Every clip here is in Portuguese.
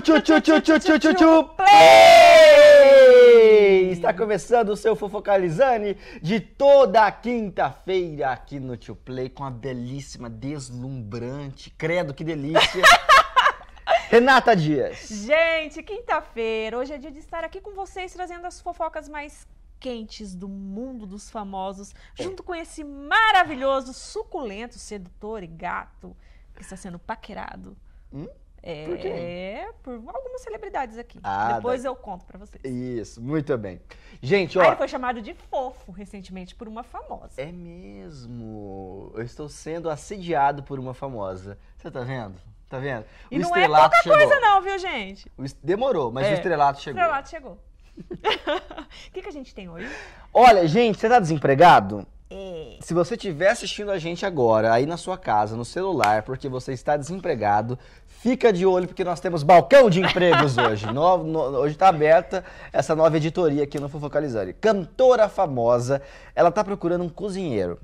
Tchu, tchu, tchu, tchu, tchu, tchu, tchu, tchu, play! Está começando o seu Fofocalizane de toda quinta-feira aqui no Tchu Play com a belíssima, deslumbrante, credo que delícia. Renata Dias. Gente, quinta-feira, hoje é dia de estar aqui com vocês trazendo as fofocas mais quentes do mundo dos famosos, junto com esse maravilhoso, suculento, sedutor e gato que está sendo paquerado. Hum? É, por quê? por algumas celebridades aqui. Ah, Depois eu conto pra vocês. Isso, muito bem. Gente, ó. Ah, ele foi chamado de fofo recentemente por uma famosa. É mesmo. Eu estou sendo assediado por uma famosa. Você tá vendo? Tá vendo? E o não é pouca chegou. coisa não, viu, gente? Demorou, mas é, o estrelato chegou. O estrelato chegou. O que, que a gente tem hoje? Olha, gente, você tá desempregado? É. Se você estiver assistindo a gente agora, aí na sua casa, no celular, porque você está desempregado, Fica de olho porque nós temos balcão de empregos hoje. No, no, hoje está aberta essa nova editoria aqui no Fofocalizando. Cantora famosa, ela está procurando um cozinheiro.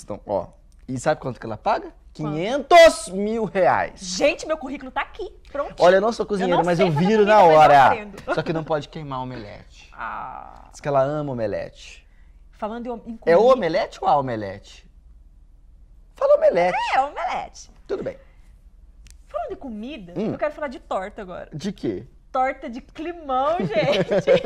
Então, ó, e sabe quanto que ela paga? 500 mil reais. Gente, meu currículo tá aqui, pronto. Olha, eu não sou cozinheiro eu não mas eu viro na hora. Só que não pode queimar o omelete. Ah. Diz que ela ama omelete. Falando em, É o omelete ou a omelete? Fala omelete. É, omelete. Tudo bem. Falando de comida, hum. eu quero falar de torta agora. De quê? Torta de climão, gente.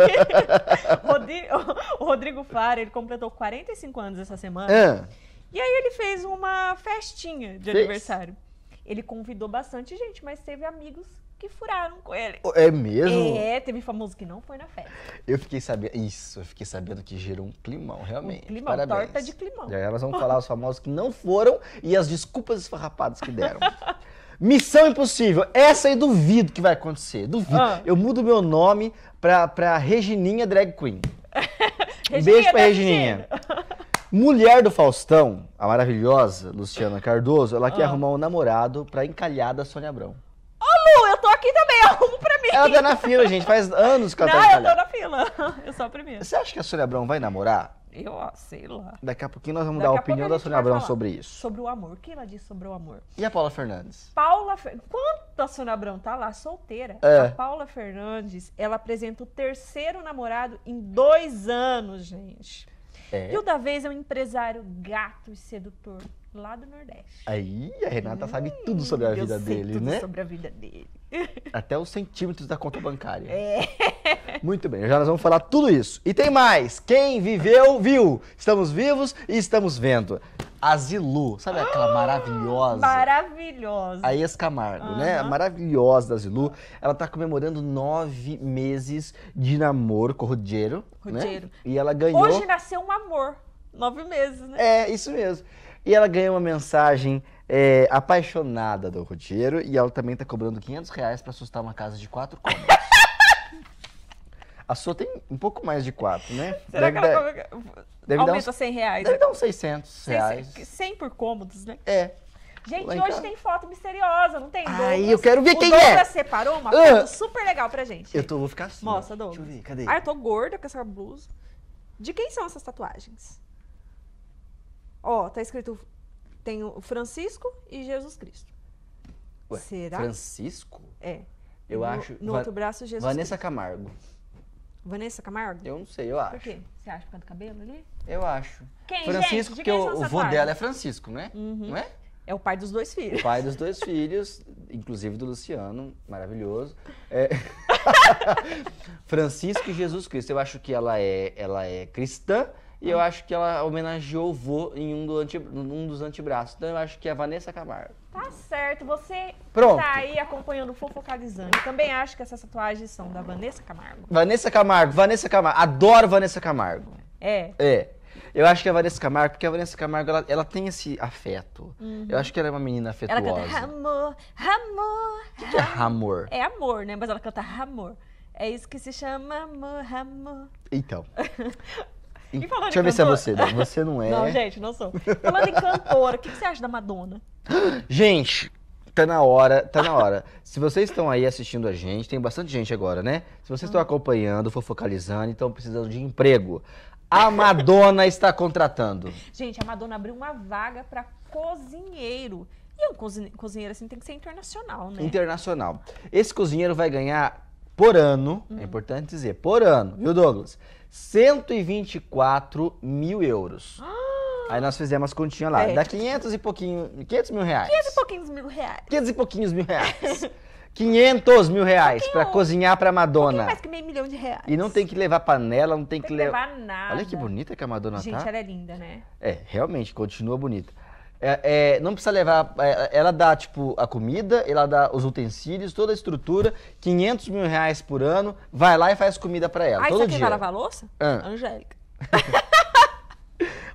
o Rodrigo Fara, ele completou 45 anos essa semana. É. E aí ele fez uma festinha de fez. aniversário. Ele convidou bastante gente, mas teve amigos que furaram com ele. Oh, é mesmo? É, teve famoso que não foi na festa. Eu fiquei sabendo, isso, eu fiquei sabendo que gerou um climão, realmente. Um climão, Parabéns. torta de climão. E aí elas vão falar os famosos que não foram e as desculpas esfarrapadas que deram. Missão Impossível. Essa aí duvido que vai acontecer. Duvido. Ah. Eu mudo meu nome pra, pra Regininha Drag Queen. Beijo pra Regininha. Mulher do Faustão, a maravilhosa Luciana Cardoso, ela quer ah. arrumar um namorado pra encalhada Sônia Abrão. Ô Lu, eu tô aqui também, arrumo pra mim. Ela tá na fila, gente. Faz anos que ela Não, tá Não, eu tô na fila. Eu sou a primeira. Você acha que a Sônia Abrão vai namorar? Eu, sei lá. Daqui a pouquinho nós vamos Daqui dar a, a opinião da Sônia Abrão sobre isso. Sobre o amor. O que ela disse sobre o amor? E a Paula Fernandes? Paula Fer... Quanto a Sônia Abrão tá lá, solteira. É. A Paula Fernandes, ela apresenta o terceiro namorado em dois anos, gente. É. E o da vez é um empresário gato e sedutor lá do Nordeste. Aí a Renata hum, sabe tudo sobre a vida dele, né? Sobre a vida dele. Até os centímetros da conta bancária. É. Muito bem, já nós vamos falar tudo isso. E tem mais. Quem viveu, viu. Estamos vivos e estamos vendo. Azilu, sabe aquela maravilhosa? Maravilhosa. A ex-Camargo, uhum. né? A maravilhosa da Zilu. Ela tá comemorando nove meses de namoro com o Rogério. Rogério. Né? E ela ganhou. Hoje nasceu um amor. Nove meses, né? É, isso mesmo. E ela ganhou uma mensagem é, apaixonada do roteiro e ela também tá cobrando 500 reais pra assustar uma casa de quatro cômodos. A sua tem um pouco mais de quatro, né? Será deve, que ela deve, deve aumenta uns, 100 reais? Deve dar uns 600 reais. 100, por cômodos, né? É. Gente, hoje tem foto misteriosa, não tem? Ai, Douglas. eu quero ver o quem Douglas é. Douglas separou uma ah. foto super legal pra gente. Eu tô, vou ficar assim. Mostra, Douglas. Deixa eu ver, cadê? Ah, eu tô gorda com essa blusa. De quem são essas tatuagens? Ó, tá escrito tem o Francisco e Jesus Cristo. Ué, Será? Francisco? É. Eu no, acho. No outro braço, Jesus Vanessa Cristo. Camargo. Vanessa Camargo? Eu não sei, eu acho. Por quê? Você acha por causa do cabelo ali? Eu acho. Quem, Francisco, gente, porque o, o vô dela é Francisco, né? Uhum. Não é? É o pai dos dois filhos. O pai dos dois filhos, inclusive do Luciano, maravilhoso. É... Francisco e Jesus Cristo. Eu acho que ela é, ela é cristã, e eu acho que ela homenageou o vô em um, do anti, um dos antebraços. Então eu acho que é a Vanessa Camargo. Tá certo, você Pronto. tá aí acompanhando o Fofocalizando. também acho que essas tatuagens são da Vanessa Camargo. Vanessa Camargo, Vanessa Camargo. Adoro Vanessa Camargo. É. É. Eu acho que é a Vanessa Camargo, porque a Vanessa Camargo, ela, ela tem esse afeto. Uhum. Eu acho que ela é uma menina afetuosa. Ela canta amor, amor. O que, que, é amor? É amor, né? Mas ela canta amor. É isso que se chama amor, amor. Então. E Deixa eu ver se é você. Não, você não é. Não, gente, não sou. Falando em cantora, o que, que você acha da Madonna? Gente, tá na hora, tá na hora. Se vocês estão aí assistindo a gente, tem bastante gente agora, né? Se vocês estão ah. acompanhando, focalizando, então precisando de emprego. A Madonna está contratando. Gente, a Madonna abriu uma vaga para cozinheiro. E um cozinheiro assim tem que ser internacional, né? Internacional. Esse cozinheiro vai ganhar por ano, é hum. é importante dizer, por ano, viu, Douglas? 124 mil euros. Ah. Aí nós fizemos as continhas lá. É. Dá 500 e pouquinho. 500 mil reais. 500 e pouquinhos mil reais. 500 e pouquinhos mil reais. 500 mil reais pra cozinhar pra Madonna. Um mais que meio milhão de reais. E não tem que levar panela, não tem, tem que, que levar nada. Olha que bonita que a Madonna Gente, tá. Gente, ela é linda, né? É, realmente, continua bonita. É, é, não precisa levar. É, ela dá, tipo, a comida, ela dá os utensílios, toda a estrutura, 500 mil reais por ano, vai lá e faz comida para ela. Ah, todo dia. aqui dia. vai lavar a louça? Ah. Angélica.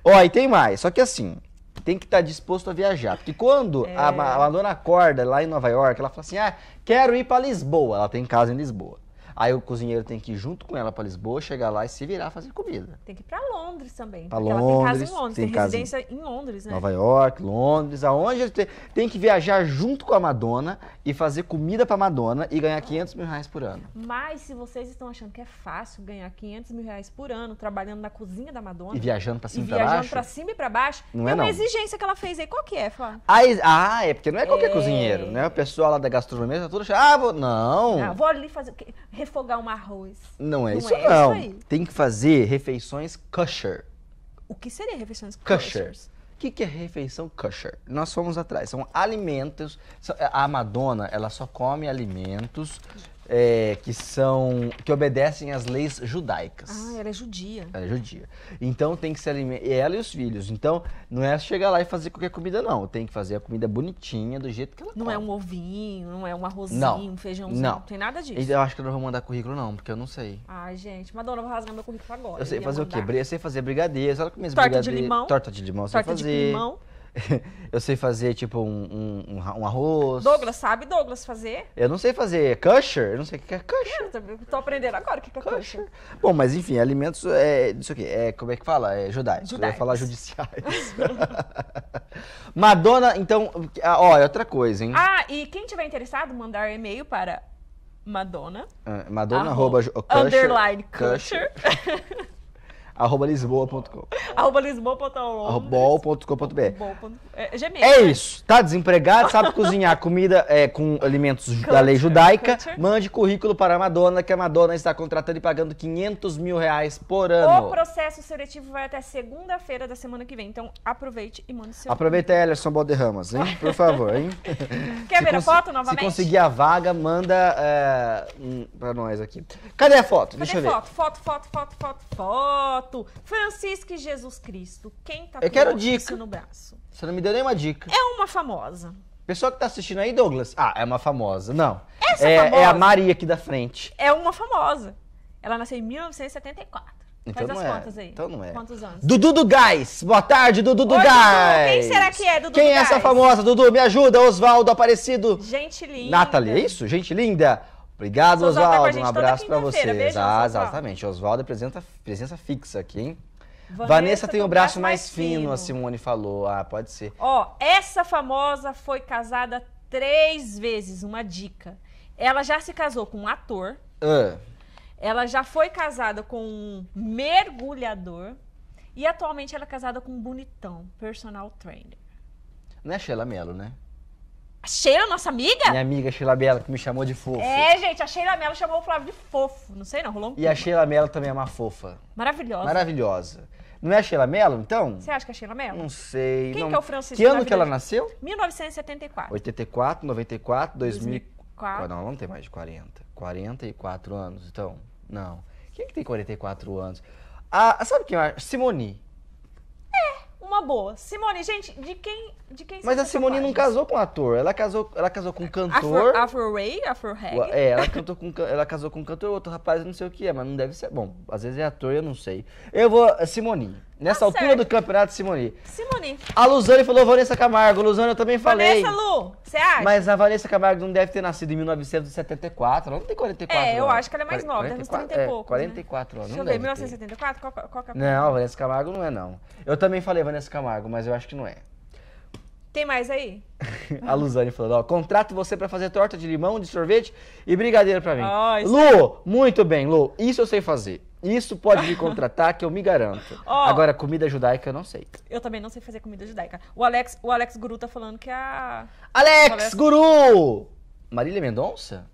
Ó, e tem mais, só que assim, tem que estar tá disposto a viajar. Porque quando é... a, a dona acorda lá em Nova York, ela fala assim: ah, quero ir para Lisboa. Ela tem casa em Lisboa. Aí o cozinheiro tem que ir junto com ela para Lisboa, chegar lá e se virar fazer comida. Tem que ir para Londres também. Pra porque Londres, ela tem casa em Londres, tem, tem residência em... em... Londres, né? Nova York, Londres, aonde tem, tem que viajar junto com a Madonna e fazer comida para Madonna e ganhar 500 mil reais por ano. Mas se vocês estão achando que é fácil ganhar 500 mil reais por ano trabalhando na cozinha da Madonna... E viajando para cima e pra viajando baixo? para cima e para baixo, não é, é uma não. exigência que ela fez aí. Qual que é, Flávio? Ah, é porque não é qualquer é... cozinheiro, né? O pessoal lá da gastronomia tá tudo achando, ah, vou... Não! Ah, vou ali fazer refogar um arroz. Não é não isso, é não. Isso Tem que fazer refeições kosher. O que seria refeições kosher? O que, que é refeição kosher? Nós fomos atrás. São alimentos. A Madonna, ela só come alimentos é, que são que obedecem às leis judaicas. Ah, ela é judia. Ela é judia. Então tem que se alimentar ela e os filhos. Então não é chegar lá e fazer qualquer comida não, tem que fazer a comida bonitinha do jeito que ela Não é come. é um ovinho, não é um arrozinho, não. um feijãozinho, não. não tem nada disso. Então, eu acho que eu não vou mandar currículo não, porque eu não sei. Ai, gente, Madonna, eu vou rasgar meu currículo agora. Eu sei eu fazer mandar. o quê? Eu sei fazer brigadeiro, sabe como torta brigadeiro. Torta de limão. Torta de limão, torta sei fazer. de limão. eu sei fazer, tipo, um, um, um arroz. Douglas, sabe Douglas fazer? Eu não sei fazer kusher, eu não sei o que é kusher. Eu tô, aprendendo agora o que, é kusher. Bom, mas enfim, alimentos é, isso aqui, é, como é que fala? É judaico. Eu ia falar judiciais. Madonna, então, ah, ó, é outra coisa, hein? Ah, e quem tiver interessado, mandar e-mail para Madonna. Ah, Madonna, arroba, arroba underline Kusher. arroba lisboa.com. arroba lisboa.com. arroba é, é né? isso. Tá desempregado, sabe cozinhar comida é, com alimentos culture, da lei judaica? Culture. Mande currículo para a Madonna, que a Madonna está contratando e pagando 500 mil reais por ano. O processo seletivo vai até segunda-feira da semana que vem. Então aproveite e mande seu. Aproveita, Elerson Boderramas, hein? Por favor, hein? Quer ver a foto novamente? Se conseguir a vaga, manda é, para nós aqui. Cadê a foto? Cadê Deixa eu ver. Foto, foto, foto, foto, foto, foto foto. Francisca e Jesus Cristo. Quem tá Eu quero dica. no braço? Você não me deu nenhuma dica. É uma famosa. Pessoa que tá assistindo aí, Douglas. Ah, é uma famosa. Não. Essa é, famosa é, é a Maria aqui da frente. É uma famosa. Ela nasceu em 1974. Então Faz não as é. contas aí. Então não é. Quantos anos? Dudu do Gás. Boa tarde, Dudu do Oi, Gás. Dudu. Quem será que é, Dudu Quem do é Gás? essa famosa, Dudu? Me ajuda, Oswaldo Aparecido. Gente linda. Nathalie, é isso? Gente linda. Obrigado, Oswaldo. um abraço para vocês. Ah, exatamente. Oswaldo é presença, fixa aqui, hein? Vanessa, Vanessa tem o um braço, mais, fino, fino, a Simone falou. Ah, pode ser. Ó, essa famosa foi casada três vezes, uma dica. Ela já se casou com um ator. Uh. Ela já foi casada com um mergulhador. E atualmente ela é casada com um bonitão, personal trainer. Não é Sheila Mello, né? A Sheila, nossa amiga? Minha amiga Sheila Mello, que me chamou de fofo. É, gente, a Sheila Mello chamou o Flávio de fofo. Não sei, não, rolou um E a Sheila Mello também é uma fofa. Maravilhosa. Maravilhosa. Não é a Sheila Mello, então? Você acha que é a Sheila Mello? Não sei. Quem não... que é o Francisco? Que ano que ela nasceu? 1974. 84, 94, 2004. 2000... Não, ela não tem mais de 40. 44 anos, então? Não. Quem é que tem 44 anos? Ah, sabe quem é? Simone uma boa. Simone, gente, de quem, de quem Mas a Simone não casou com um ator, ela casou, ela casou com um cantor. Afro, Ray, Afro Reg. É, ela, cantou com, ela casou com um cantor, outro rapaz, não sei o que é, mas não deve ser. Bom, às vezes é ator, eu não sei. Eu vou. Simone, Nessa tá altura certo. do campeonato, Simone. Simone. A Luzane falou Vanessa Camargo. Luzane, eu também falei. Vanessa Lu, você acha? Mas a Vanessa Camargo não deve ter nascido em 1974. Ela não tem 44 anos. É, eu acho que ela é mais nova, deve ter 30 e é, pouco. 44 né? anos. Deixa eu ver, 1974? Qual, é, qual é Não, a Vanessa Camargo não é, não. Eu também falei Vanessa Camargo, mas eu acho que não é. Tem mais aí? a Luzane falou: ó, contrato você para fazer torta de limão, de sorvete e brigadeiro para mim. Oh, Lu, é... muito bem, Lu. Isso eu sei fazer. Isso pode me contratar, que eu me garanto. Oh, Agora, comida judaica eu não sei. Eu também não sei fazer comida judaica. O Alex, o Alex Guru tá falando que a. Alex, Guru! Marília Mendonça?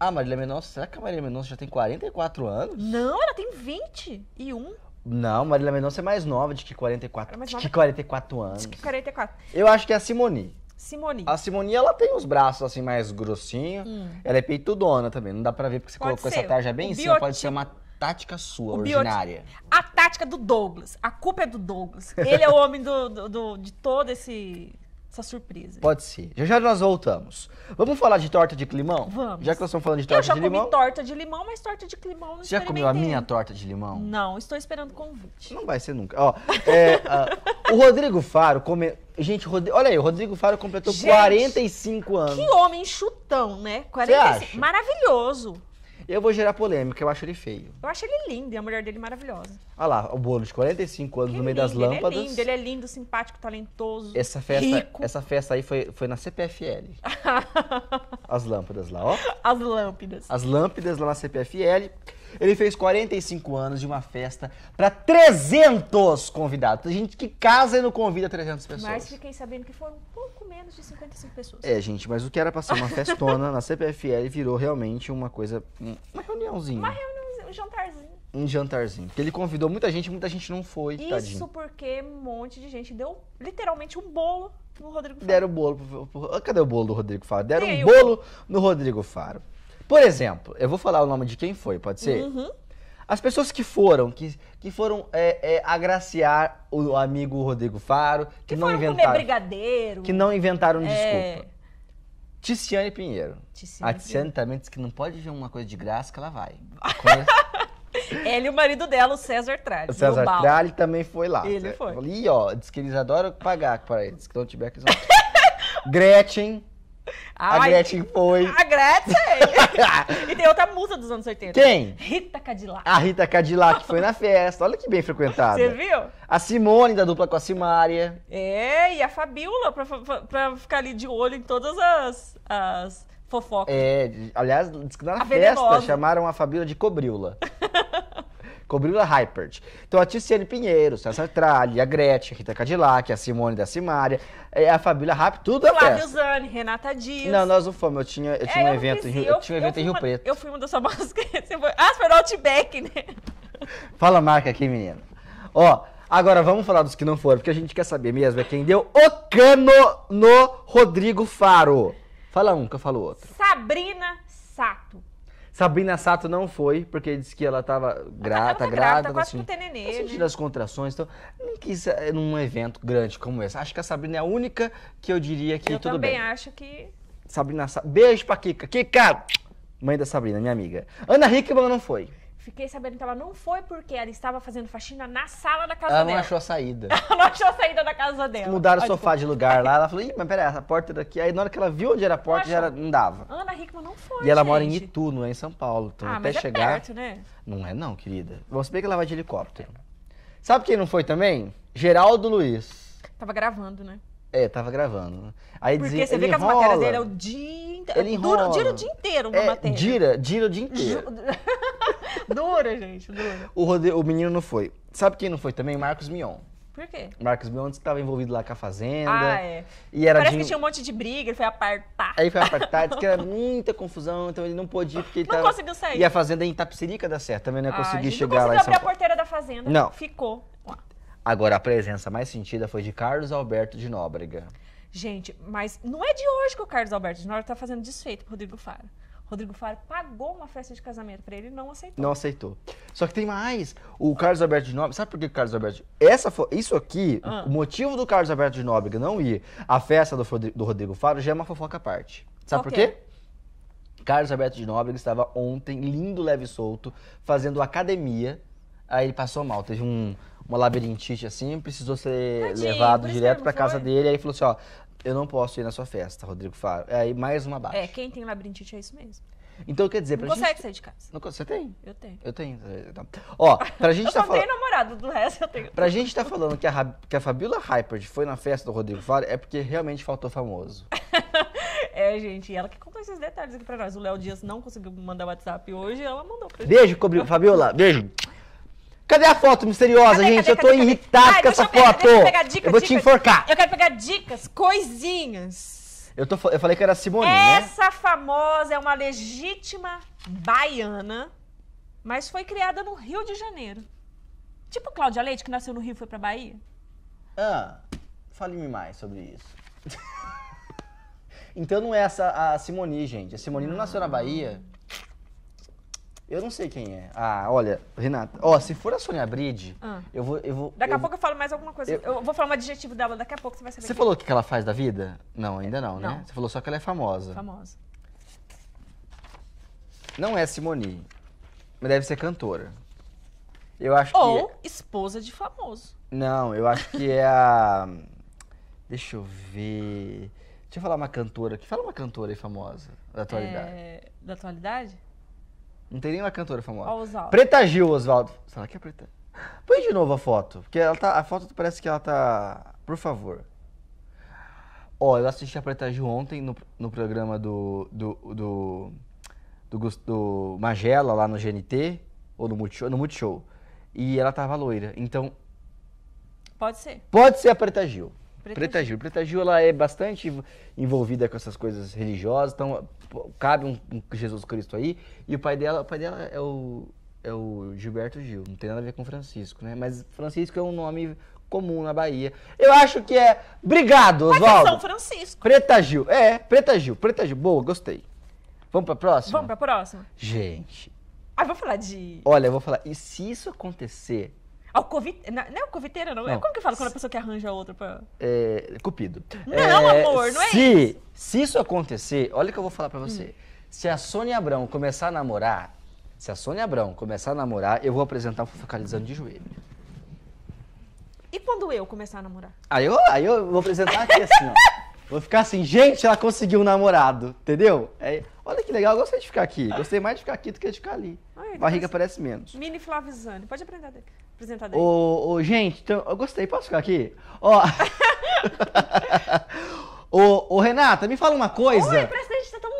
Ah, Marília Mendonça, será que a Marília Mendonça já tem 44 anos? Não, ela tem 21. Não, Marília Mendonça é mais nova de que 44, é mais nova de que 44 anos. De que 44. Eu acho que é a Simone. Simone. A Simone, ela tem os braços assim mais grossinho. Hum. Ela é peitudona também. Não dá pra ver porque você pode colocou ser. essa tarja bem em cima. Pode ser uma tática sua, o ordinária. A tática do Douglas. A culpa é do Douglas. Ele é o homem do, do, do de toda essa surpresa. Pode ser. Já já nós voltamos. Vamos falar de torta de limão? Vamos. Já que nós estamos falando de torta de limão. Eu já comi torta de limão, mas torta de limão não Você já comeu a minha torta de limão? Não, estou esperando o convite. Não vai ser nunca. Ó, é, uh, o Rodrigo Faro come... Gente, olha aí, o Rodrigo Faro completou Gente, 45 anos. Que homem chutão, né? 45... Maravilhoso. Eu vou gerar polêmica, eu acho ele feio. Eu acho ele lindo e a mulher dele maravilhosa. Olha ah lá, o bolo de 45 anos Que no meio das lâmpadas. Ele é lindo, ele é lindo, simpático, talentoso. Essa festa, rico. essa festa aí foi, foi na CPFL. As lâmpadas lá, ó. As lâmpadas. As lâmpadas lá na CPFL. Ele fez 45 anos de uma festa para 300 convidados. Tem gente que casa e não convida 300 pessoas. Mas fiquei sabendo que foram um pouco menos de 55 pessoas. É, gente, mas o que era para ser uma festona na CPFL virou realmente uma coisa, uma reuniãozinha. Uma reuniãozinha, um jantarzinho. Um jantarzinho. Porque ele convidou muita gente, muita gente não foi, Isso tadinho. porque um monte de gente deu literalmente um bolo no Rodrigo Faro. Deram o bolo pro, pro, Cadê o bolo do Rodrigo Faro? Deram Tem um bolo eu. no Rodrigo Faro. Por exemplo, eu vou falar o nome de quem foi, pode ser? Uhum. As pessoas que foram, que, que foram é, é, agraciar o amigo Rodrigo Faro, que, que não inventaram. Comer brigadeiro. Que não inventaram é... desculpa. Ticiane Pinheiro. Ticiane a Ticiane também disse que não pode ver uma coisa de graça que ela vai. Ele e o marido dela, o César Tralli. O César Tralli também foi lá. Ele foi. E ó, diz que eles adoram pagar para eles, que não tiver que Gretchen. Ai, a Gretchen foi. A Gretchen! e tem outra musa dos anos 80. Quem? Rita Cadillac. A Rita Cadillac foi na festa. Olha que bem frequentada. Você viu? A Simone, da dupla com a Simária. É, e a Fabiola, pra, pra ficar ali de olho em todas as, as fofocas. É, aliás, na a festa venenosa. chamaram a Fabiola de Cobriola. a Hypert. Então a Ticiane Pinheiro, César Tralli, a Gretchen, Rita Cadillac, a Simone da Simária, é, a Fabíola Rap, tudo até. Flávio Zani, Renata Dias. Não, nós não fomos. Eu tinha, eu tinha é, um evento, em Rio, eu, tinha um evento em Rio uma, Preto. Eu fui uma das famosas que você foi. Ah, foi no Outback, né? Fala a marca aqui, menina. Ó, agora vamos falar dos que não foram, porque a gente quer saber mesmo é quem deu o cano no Rodrigo Faro. Fala um que eu falo outro. Sabrina Sato. Sabrina Sato não foi, porque disse que ela estava grata, ela grata, grávida, quase assim, ter nenê. Sentindo né? as contrações, então não quis é num evento grande como esse. Acho que a Sabrina é a única que eu diria que eu tudo bem. Eu também acho que... Sabrina Sato. Beijo pra Kika. Kika! Mãe da Sabrina, minha amiga. Ana Hickman não foi. Fiquei sabendo que ela não foi porque ela estava fazendo faxina na sala da casa ela dela. Ela não achou a saída. ela não achou a saída da casa dela. Mudaram o sofá de lugar lá. Ela falou, Ih, mas peraí, essa porta daqui. Aí na hora que ela viu onde era a porta, já era, não dava. Ana Hickman não foi. E ela gente. mora em Itu, não é em São Paulo. Então ah, até mas é chegar. É perto, né? Não é, não, querida. Vamos ver que ela vai de helicóptero. Sabe quem não foi também? Geraldo Luiz. Tava gravando, né? É, tava gravando. Aí Porque dizia, você vê que as matérias dele é o dia inteiro. Ele enrola. Dura, dira o dia inteiro na é, matéria. Dira, dira o dia inteiro. dura, gente, dura. O, rode... o menino não foi. Sabe quem não foi também? Marcos Mion. Por quê? Marcos Mion que estava envolvido lá com a Fazenda. Ah, é. E era Parece de... que tinha um monte de briga, ele foi apartar. Aí foi apartar, disse que era muita confusão, então ele não podia porque ele não tava... conseguiu sair. E a Fazenda é em Itapecerica dá certo, também não ia ah, conseguir chegar não lá em São Paulo. abrir a porteira da Fazenda. Não. Ficou. Agora, a presença mais sentida foi de Carlos Alberto de Nóbrega. Gente, mas não é de hoje que o Carlos Alberto de Nóbrega está fazendo desfeito pro Rodrigo Faro. Rodrigo Faro pagou uma festa de casamento para ele e não aceitou. Não aceitou. Só que tem mais. O Carlos Alberto de Nóbrega, sabe por que o Carlos Alberto... Essa, isso aqui, ah. o motivo do Carlos Alberto de Nóbrega não ir à festa do, do Rodrigo Faro já é uma fofoca à parte. Sabe okay. por quê? Carlos Alberto de Nóbrega estava ontem, lindo, leve e solto, fazendo academia. Aí ele passou mal, teve um, uma labirintite assim, precisou ser Tadinho, levado direto para casa dele. Aí falou assim: ó, eu não posso ir na sua festa, Rodrigo Faro. É, aí mais uma baixa. É, quem tem labirintite é isso mesmo. Então, quer dizer, não pra gente... consegue sair de casa. Não, você tem? Eu tenho. Eu tenho. Então, então. ó, pra gente tá falando... Eu tenho namorado, do resto eu tenho. Pra gente tá falando que a, que a Fabiola Hypert foi na festa do Rodrigo Faro é porque realmente faltou famoso. é, gente, ela que contou esses detalhes aqui pra nós. O Léo Dias não conseguiu mandar WhatsApp hoje, ela mandou pra gente. Beijo, Fabiola. Beijo. Cadê a foto misteriosa, cadê, gente? Cadê, eu tô cadê, irritado com essa pegar, foto. Dicas, eu vou dicas, te enforcar. Eu quero pegar dicas, coisinhas. Eu, tô, eu falei que era Simone, né? Essa né? famosa é uma legítima baiana, mas foi criada no Rio de Janeiro. Tipo Cláudia Leite, que nasceu no Rio e foi pra Bahia. Ah, fale-me mais sobre isso. então não é essa a Simone, gente. A Simone não nasceu na Bahia. Eu não sei quem é. Ah, olha, Renata. Ó, se for a Sônia Bride, ah. eu vou. Eu vou daqui eu a pouco vou... eu falo mais alguma coisa. Eu... eu... vou falar um adjetivo dela daqui a pouco, você vai saber. Você falou é. o que, ela faz da vida? Não, ainda não, né? não, né? Você falou só que ela é famosa. Famosa. Não é Simoni, mas deve ser cantora. Eu acho Ou que. Ou esposa de famoso. Não, eu acho que é a. Deixa eu ver. Deixa eu falar uma cantora aqui. Fala uma cantora aí famosa da atualidade. É... Da atualidade? Não tem nenhuma cantora famosa. Ó, Oswaldo. Preta Gil, Oswaldo. Será que é Preta? Põe de novo a foto, porque ela tá, a foto parece que ela tá... Por favor. Ó, eu assisti a Preta Gil ontem no, no programa do do, do, do, do Magela, lá no GNT, ou no Multishow, no Multishow. E ela tava loira, então... Pode ser. Pode ser a Preta Gil. Preta, Preta Gil. Gil. Preta Gil ela é bastante envolvida com essas coisas religiosas, então cabe um, um Jesus Cristo aí. E o pai dela, o pai dela é o é o Gilberto Gil, não tem nada a ver com Francisco, né? Mas Francisco é um nome comum na Bahia. Eu acho que é. Obrigado, é Oswaldo. São Francisco. Preta Gil. É, Preta Gil. Preta Gil. Boa, gostei. Vamos pra próxima? Vamos pra próxima. Gente. Ah, vou falar de. Olha, eu vou falar. E se isso acontecer, ao covid Não é o coviteiro, não. É não. Como que fala quando a pessoa que arranja outra pra... É, cupido. Não, é, amor, não é se, isso. Se isso acontecer, olha o que eu vou falar pra você. Hum. Se a Sônia Abrão começar a namorar, se a Sônia Abrão começar a namorar, eu vou apresentar o Focalizando de joelho. E quando eu começar a namorar? Aí eu, aí eu vou apresentar aqui assim, ó. Vou ficar assim, gente, ela conseguiu um namorado, entendeu? É, olha que legal, eu gostei de ficar aqui. Gostei mais de ficar aqui do que de ficar ali. Ai, Barriga parece menos. Mini Flavizane, pode aprender daqui apresentada aí. Ô, ô, gente, então, eu gostei, posso ficar aqui? Ó. ô, ô, Renata, me fala uma coisa. Oi, presta, que a gente tá tão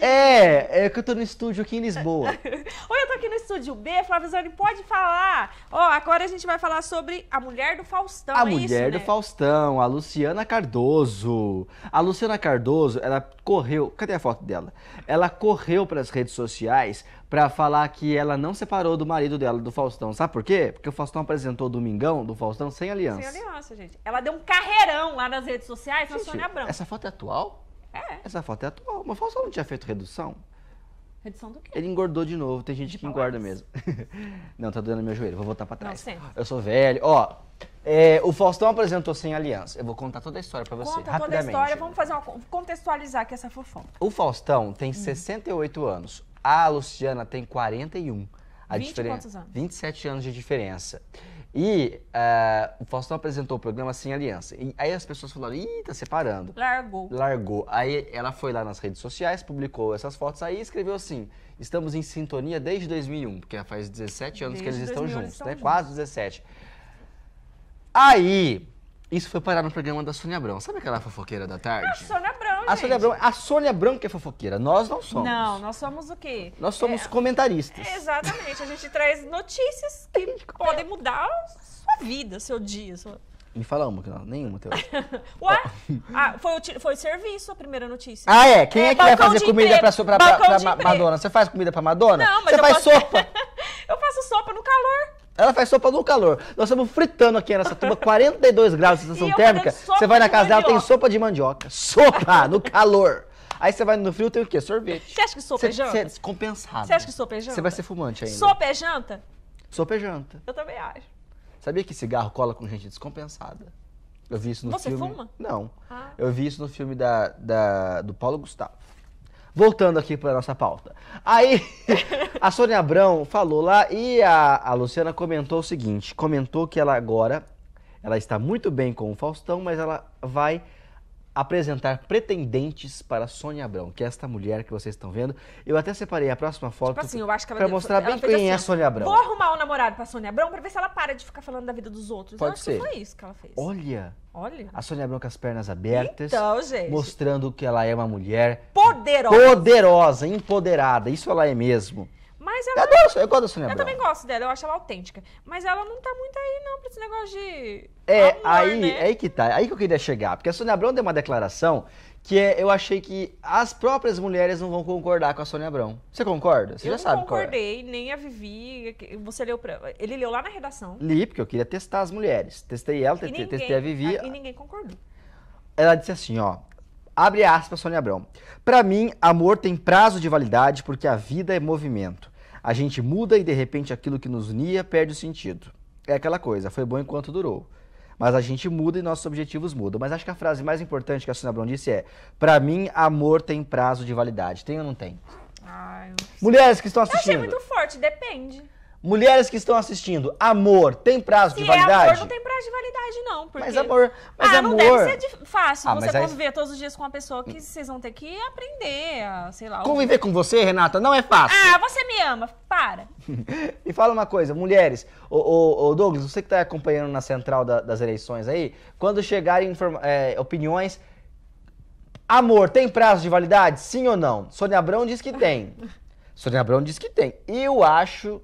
é, é que eu tô no estúdio aqui em Lisboa. Oi, eu tô aqui no estúdio B, Flávio Zani, pode falar. Ó, agora a gente vai falar sobre a mulher do Faustão, A é mulher isso, do né? Faustão, a Luciana Cardoso. A Luciana Cardoso, ela correu, cadê a foto dela? Ela correu para as redes sociais para falar que ela não separou do marido dela, do Faustão. Sabe por quê? Porque o Faustão apresentou o Domingão do Faustão sem aliança. Sem aliança, gente. Ela deu um carreirão lá nas redes sociais, gente, na Sônia Abrão. Essa foto é atual? É. Essa foto é atual. Mas o Faustão não tinha feito redução? Redução do quê? Ele engordou de novo. Tem gente que engorda mesmo. não, tá doendo meu joelho. Vou voltar pra trás. Não, Eu sou velho. Ó, é, o Faustão apresentou Sem Aliança. Eu vou contar toda a história pra você, Conta rapidamente. toda a história. Vamos fazer uma, contextualizar aqui essa fofoca. O Faustão tem 68 hum. anos. A Luciana tem 41. A 20 diferença, quantos anos? 27 anos de diferença. E uh, o Faustão apresentou o programa Sem Aliança. E aí as pessoas falaram, ih, tá separando. Largou. Largou. Aí ela foi lá nas redes sociais, publicou essas fotos aí e escreveu assim, estamos em sintonia desde 2001, porque faz 17 anos desde que eles estão juntos, né? estão né? Juntos. Quase 17. Aí, isso foi parar no programa da Sônia Abrão. Sabe aquela fofoqueira da tarde? A Sônia Abrão. A Sônia, Branco, a Sônia é fofoqueira, nós não somos. Não, nós somos o quê? Nós somos é, comentaristas. Exatamente, a gente traz notícias que é? podem mudar a sua vida, seu dia. Sua... Me fala uma, que não, nenhuma, Teu. Ué? Ah, foi, o, foi serviço a primeira notícia. Ah, é? Quem é, é que vai fazer comida pra, pra, pra, pra Madonna? Você faz comida pra Madonna? Não, mas Você faz posso... sopa? eu faço sopa no calor. Ela faz sopa no calor. Nós estamos fritando aqui nessa turma, 42 graus de sensação térmica. Você vai na casa dela, tem sopa de mandioca. Sopa no calor. Aí você vai no frio, tem o quê? Sorvete. Você acha que sopa é cê, é janta? Você é descompensado. Você acha que sopa é janta? Você vai ser fumante ainda. Sopa é janta? Sopa é janta. Eu também acho. Sabia que cigarro cola com gente descompensada? Eu vi isso no você filme... Você fuma? Não. Ah. Eu vi isso no filme da, da, do Paulo Gustavo. Voltando aqui para nossa pauta. Aí a Sônia Abrão falou lá e a, a Luciana comentou o seguinte: comentou que ela agora ela está muito bem com o Faustão, mas ela vai apresentar pretendentes para Sônia Abrão, que é esta mulher que vocês estão vendo. Eu até separei a próxima foto tipo assim, para deu, mostrar bem quem é assim, é a Sônia Abrão. Vou arrumar o um namorado para Sônia Abrão para ver se ela para de ficar falando da vida dos outros. Pode eu ser. foi isso que ela fez. Olha. Olha. A Sônia Abrão com as pernas abertas. Então, gente. Mostrando que ela é uma mulher poderosa, poderosa empoderada. Isso ela é mesmo. Mas ela... Eu, eu gosto da Sônia Eu também gosto dela, eu acho ela autêntica. Mas ela não tá muito aí, não, pra esse negócio de. É, amor, aí, né? aí que tá. Aí que eu queria chegar. Porque a Sônia Abrão deu uma declaração que é, eu achei que as próprias mulheres não vão concordar com a Sônia Abrão. Você concorda? Você eu já sabe qual Eu é. concordei, é. nem a Vivi, você leu pra... Ele leu lá na redação. Li, porque eu queria testar as mulheres. Testei ela, ninguém, testei a Vivi. E ninguém concordou. Ela disse assim, ó, abre aspas, Sônia Abrão. Pra mim, amor tem prazo de validade porque a vida é movimento. A gente muda e de repente aquilo que nos unia perde o sentido. É aquela coisa, foi bom enquanto durou. Mas a gente muda e nossos objetivos mudam. Mas acho que a frase mais importante que a Sônia Brown disse é: para mim, amor tem prazo de validade. Tem ou não tem? Ai, Mulheres que estão assistindo. Eu achei muito forte, depende. Mulheres que estão assistindo, amor tem prazo Se de validade? É amor não tem prazo de validade, não. Porque... Mas amor. Mas ah, amor... não deve ser fácil ah, você conviver todos os dias com uma pessoa que vocês vão ter que aprender, a, sei lá. Conviver com você, Renata, não é fácil. Ah, você me ama, para. e fala uma coisa, mulheres, o, Douglas, você que está acompanhando na central da, das eleições aí, quando chegarem é, opiniões. Amor, tem prazo de validade? Sim ou não? Sônia Abrão diz que tem. Sônia Abrão diz que tem. Eu acho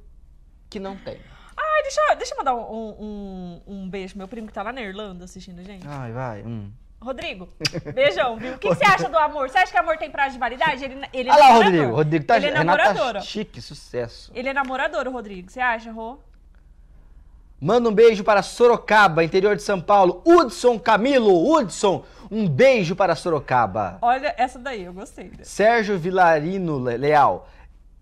que não tem. Ai, deixa, deixa eu mandar um, um, um beijo meu primo que tá lá na Irlanda assistindo a gente. Ai, vai. Hum. Rodrigo, beijão, viu? O que, você acha do amor? Você acha que amor tem prazo de validade? Ele, ele é Olha lá, Rodrigo. Rodrigo tá ele é namorador. chique, sucesso. Ele é namorador, Rodrigo. Você acha, Rô? Manda um beijo para Sorocaba, interior de São Paulo. Hudson Camilo, Hudson, um beijo para Sorocaba. Olha essa daí, eu gostei. Sérgio Vilarino Leal,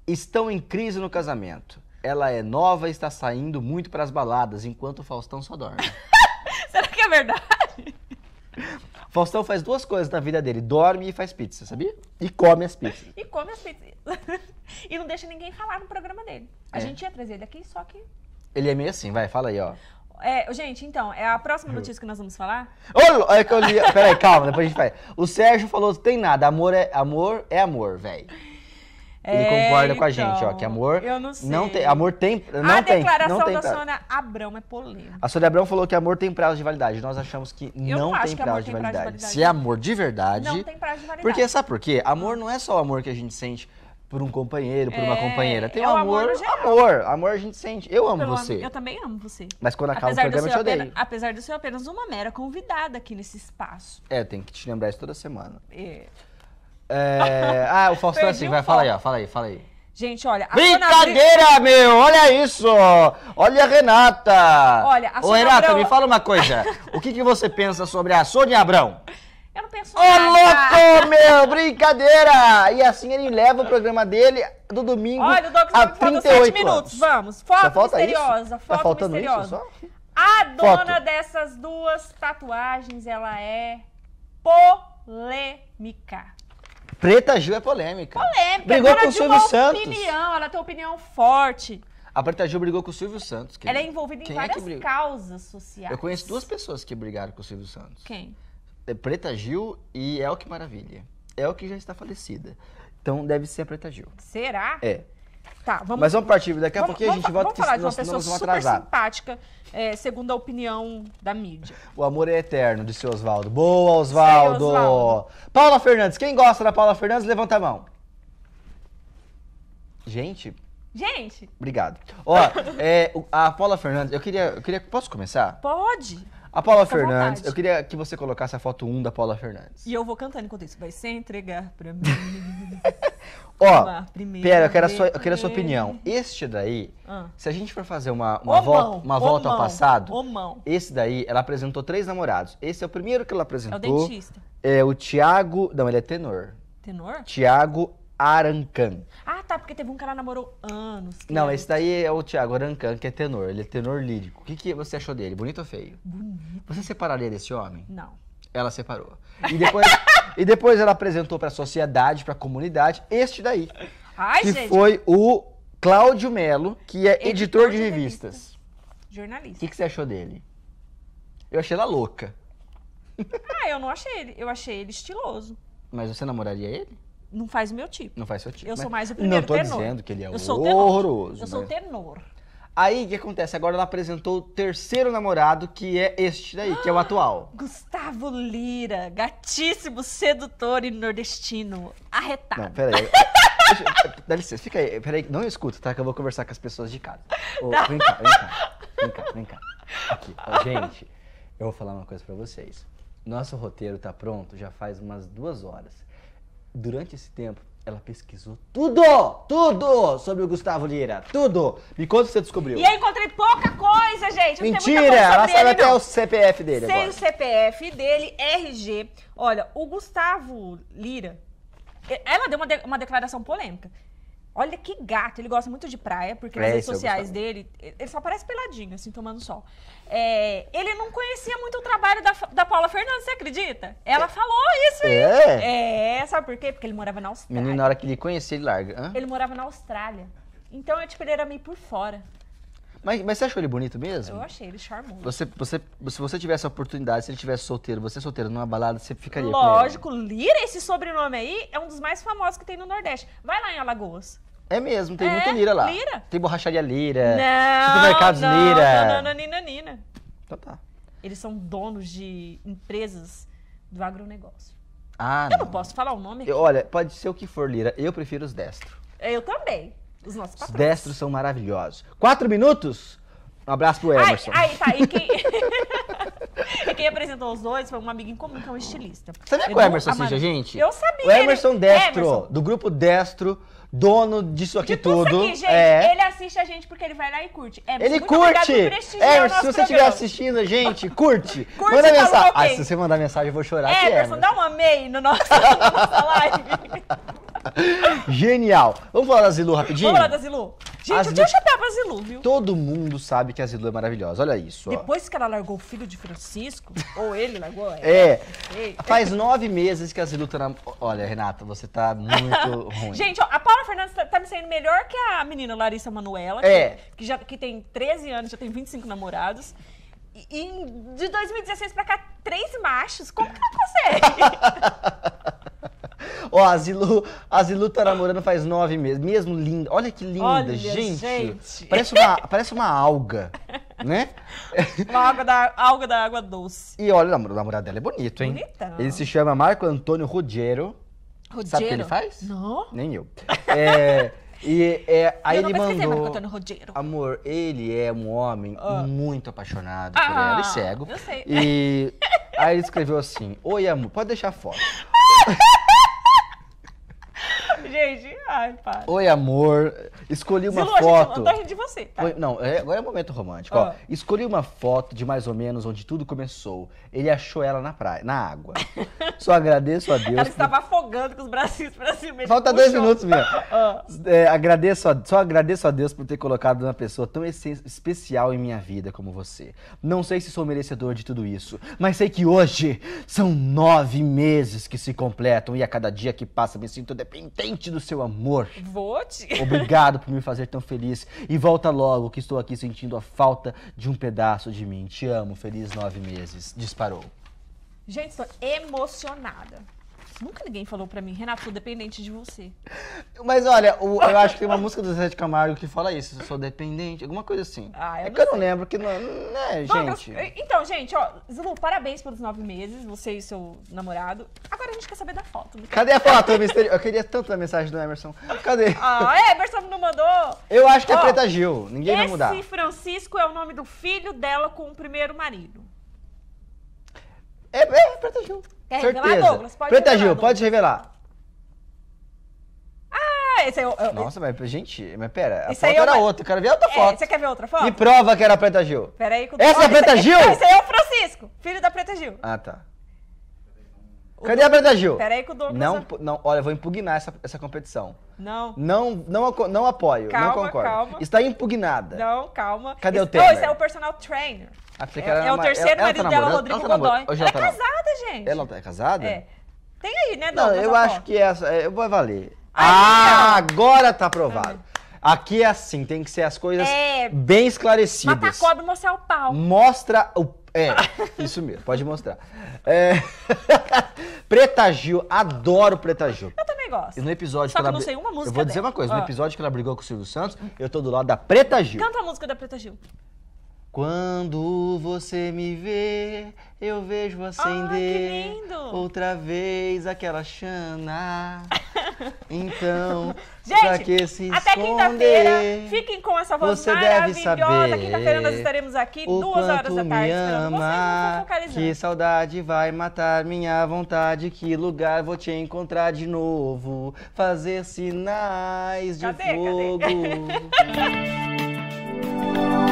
estão em crise no casamento ela é nova e está saindo muito para as baladas, enquanto o Faustão só dorme. Será que é verdade? Faustão faz duas coisas na vida dele: dorme e faz pizza, sabia? E come as pizzas. e come as pizzas. e não deixa ninguém falar no programa dele. A é. gente ia trazer ele aqui, só que. Ele é meio assim, vai, fala aí, ó. É, gente, então, é a próxima notícia que nós vamos falar? olha é que eu li. Peraí, calma, depois a gente vai. O Sérgio falou: tem nada, amor é amor, é amor, velho. Ele é, concorda com a gente, ó, então, que amor não, não, tem, amor tem, não a tem, declaração não tem da Sônia Abrão é polêmica. A Sônia Abrão falou que amor tem prazo de validade. Nós achamos que eu não, tem, prazo, que prazo, de prazo, de validade. Se é amor de verdade, não tem prazo de validade. Porque sabe por quê? Amor ah. não é só o amor que a gente sente por um companheiro, por é, uma companheira. Tem é o amor, amor, amor, amor, a gente sente. Eu amo Pelo você. Am eu também amo você. Mas quando acaba apesar o programa, eu te odeio. Apenas, apesar de ser apenas uma mera convidada aqui nesse espaço. É, tem que te lembrar isso toda semana. É. É... Ah, o Faustão é assim, vai, fala aí, ó, fala aí, fala aí. Gente, olha. Brincadeira, meu! Olha isso! Olha a Renata! Olha, a Ô, Renata, Abrão... me fala uma coisa. o que, que você pensa sobre a Sônia Abrão? Eu não penso Ô, nada. louco, meu! Brincadeira! E assim ele leva o programa dele do domingo Olha, o a 38 7 minutos. Vamos, foto falta misteriosa. Tá isso? Foto tá faltando misteriosa. Isso só? A dona foto. dessas duas tatuagens, ela é polêmica. Preta Gil é polêmica. Polêmica. Brigou com o Silvio Santos. Opinião, ela tem opinião forte. A Preta Gil brigou com o Silvio Santos. Querido. Ela é envolvida em é várias é causas sociais. Eu conheço duas pessoas que brigaram com o Silvio Santos. Quem? É Preta Gil e Elke Maravilha. Elke já está falecida. Então deve ser a Preta Gil. Será? É. Tá, vamos... Mas vamos partir. Daqui a pouquinho a gente volta. Vamos falar de uma pessoa super simpática é, segundo a opinião da mídia. O amor é eterno, disse Oswaldo. Boa, Oswaldo! Paula Fernandes, quem gosta da Paula Fernandes, levanta a mão. Gente. Gente! Obrigado. Ó, é, a Paula Fernandes, eu queria, eu queria. Posso começar? Pode! A Paula Fica Fernandes, eu queria que você colocasse a foto 1 da Paula Fernandes. E eu vou cantando enquanto isso. Vai se entregar pra mim. Ó, Vamos primeiro, pera, eu quero, a sua, eu quero a sua opinião. Este daí, Ah. se a gente for fazer uma, uma volta, uma volta ao passado, mão. esse daí, ela apresentou três namorados. Esse é o primeiro que ela É o apresentou. dentista. É o Tiago. Não, ele é tenor. Tenor? Tiago Arancan. Ah, tá, porque teve um que ela namorou anos. Não, esse daí é o Tiago Arancan, que é tenor. Ele é tenor lírico. O que, que você achou dele? Bonito ou feio? Bonito. Você separaria desse homem? Não ela separou. E depois, e depois ela apresentou para a sociedade, para a comunidade, este daí. Ai, que gente. foi o Cláudio Melo, que é editor, editor de, de revistas. Jornalista. O que, que você achou dele? Eu achei ela louca. Ah, eu não achei ele. Eu achei ele estiloso. Mas você namoraria ele? Não faz o meu tipo. Não faz seu tipo. Eu sou mais o primeiro tenor. Não tô tenor. dizendo que ele é eu horroroso. Eu mas... sou tenor. Aí o que acontece? Agora ela apresentou o terceiro namorado, que é este daí, que é o ah, atual. Gustavo Lira, gatíssimo, sedutor e nordestino. Arretado. Não, peraí. Deixa, dá licença, fica aí. Peraí, não escuta, tá? Que eu vou conversar com as pessoas de casa. Tá. vem cá, vem cá. Vem cá, vem cá. Aqui. gente, eu vou falar uma coisa pra vocês. Nosso roteiro tá pronto já faz umas duas horas. Durante esse tempo, ela pesquisou tudo, tudo sobre o Gustavo Lira, tudo. Me conta o que você descobriu. E eu encontrei pouca coisa, gente. Mentira, coisa ela sabe até não. o CPF dele Sei agora. o CPF dele, RG. Olha, o Gustavo Lira, ela deu uma, de uma declaração polêmica. Olha que gato, ele gosta muito de praia, porque é, nas redes sociais dele, ele só aparece peladinho, assim, tomando sol. É, ele não conhecia muito o trabalho da, da Paula Fernandes, você acredita? Ela é. falou isso aí. É? é, sabe por quê? Porque ele morava na Austrália. Menino, na hora que ele conhecia, ele larga. Hã? Ele morava na Austrália. Então, eu, tipo, ele era meio por fora. Mas, mas você achou ele bonito mesmo? Eu achei ele charmoso. Você, você, se você tivesse a oportunidade, se ele tivesse solteiro, você é solteiro numa balada, você ficaria Lógico, com ele? Lira, esse sobrenome aí, é um dos mais famosos que tem no Nordeste. Vai lá em Alagoas. É mesmo, tem é, muita lira lá. Lira? Tem borracharia lira. Não, supermercados não, lira. Não, não, não, nina, Então tá. Eles são donos de empresas do agronegócio. Ah, Eu não, não posso falar o nome aqui. Eu, olha, pode ser o que for, Lira. Eu prefiro os destro. Eu também. Os nossos patrões. Os destros são maravilhosos. Quatro minutos? Um abraço pro Emerson. Aí, tá, e quem... e quem apresentou os dois foi um amigo em comum, que é um estilista. Sabia que o Emerson seja, gente? Eu sabia. O Emerson ele... Destro, Emerson. do grupo Destro, dono disso aqui de tudo. tudo. Isso aqui, gente, é... Ele assiste a gente porque ele vai lá e curte. É, ele curte! Emerson, é, se você estiver assistindo a gente, curte! curte manda mensagem. Ah, se você mandar mensagem, eu vou chorar. Emerson, Emerson. É dá um amei no nosso, na nossa live. Genial. Vamos falar da Zilu rapidinho? Vamos falar da Zilu. Gente, deixa eu tinha chapéu pra Zilu, viu? Todo mundo sabe que a Zilu é maravilhosa, olha isso. Ó. Depois que ela largou o filho de Francisco, ou ele largou ela. É. é. Ei. Faz nove meses que a Zilu tá na... Olha, Renata, você tá muito ruim. Gente, ó, a Paula Fernandes tá, tá, me saindo melhor que a menina Larissa Manuela, é. que, que já, que tem 13 anos, já tem 25 namorados. E, e de 2016 pra cá, três machos. Como que ela consegue? Ó, a Zilu, a Zilu tá namorando faz nove meses. Mesmo linda. Olha que linda, Olha, gente. gente. Parece, uma, parece uma alga, né? Uma alga da, da água doce. E olha, o namorado dela é bonito, hein? Bonitão. Ele se chama Marco Antônio Ruggiero. Ruggiero? Sabe o que ele faz? Não. Nem eu. É... E é, aí eu ele mandou. Amor, ele é um homem ah. muito apaixonado ah, por ela e cego. Eu sei. E aí ele escreveu assim: Oi, amor, pode deixar foto. Beijo. Ai, Oi, amor. Escolhi uma Zilu, foto. A gente, tá de você, tá? Oi, não, é, agora é momento romântico. Ah. Ó, escolhi uma foto de mais ou menos onde tudo começou. Ele achou ela na praia, na água. Só agradeço a Deus. Ela por... estava afogando com os bracinhos pra cima. Falta puxou. dois minutos, minha. Ah. É, agradeço a, só agradeço a Deus por ter colocado uma pessoa tão especial em minha vida como você. Não sei se sou merecedor de tudo isso, mas sei que hoje são nove meses que se completam e a cada dia que passa me sinto dependente do seu amor amor. Vou te. Obrigado por me fazer tão feliz. E volta logo, que estou aqui sentindo a falta de um pedaço de mim. Te amo, feliz nove meses. Disparou. Gente, estou emocionada. Nunca ninguém falou pra mim, Renato, sou dependente de você. Mas olha, o- eu acho que tem uma música do Zé de Camargo que fala isso. Eu sou dependente, alguma coisa assim. Ah, eu é que não eu não lembro que não. Né, gente? Eh, então, gente, ó, Zulu, parabéns pelos nove meses, você e seu namorado. Agora a gente quer saber da foto. Cadê a foto, misterioso? Eu queria tanto a mensagem do Emerson. Cadê? Ah, é, Emerson não mandou. Eu acho que é Preta Gil. Ninguém vai mudar. Esse Francisco é o nome do filho dela com o primeiro marido. É, é Preta Gil. Quer Certeza. revelar, Douglas? Pode Preta revelar, Gil, Douglas. pode revelar. Ah, esse aí... Eu, eu, Nossa, mas, gente, mas pera, a Isso aí é foto era uma- outra, eu quero ver outra é, foto. você quer ver outra foto? Me prova que era a Preta Gil. Pera aí com Essa é a Preta esse Gil? Esse aí é o Francisco, filho da Preta Gil. Ah, tá. Cadê a Brenda Gil? Peraí que o Douglas... Não, é- não, olha, eu vou impugnar essa, essa competição. Não. Não, não, não apoio, calma, não concordo. Calma. Está impugnada. Não, calma. Cadê o Temer? Não, esse é o personal trainer. Ah, é, é, o terceiro ela, tá marido ela tá dela, Rodrigo ela tá Godoy. Ela, ela tá é casada, gente. Ela é casada? É. Tem aí, né, Douglas? Não, eu acho que essa... É, eu vou valer. ah, então. agora tá aprovado. Aqui é assim, tem que ser as coisas é, bem esclarecidas. Mata a cobra e mostrar o pau. Mostra o é, isso mesmo, pode mostrar. É... Preta Gil, adoro Preta Gil. Eu também gosto. E no episódio Só que, que ela... não sei uma música Eu vou dizer dela. uma coisa, no ah. episódio que ela brigou com o Silvio Santos, eu tô do lado da Preta Gil. Canta a música da Preta Gil. Quando você me vê, eu vejo acender oh, outra vez aquela chana. Então, Gente, pra que se esconder? Até quinta-feira, fiquem com essa voz você maravilhosa. Quinta-feira nós estaremos aqui, o duas horas da tarde, me ama, vocês. Que saudade vai matar minha vontade. Que lugar vou te encontrar de novo? Fazer sinais cadê, de fogo. Cadê?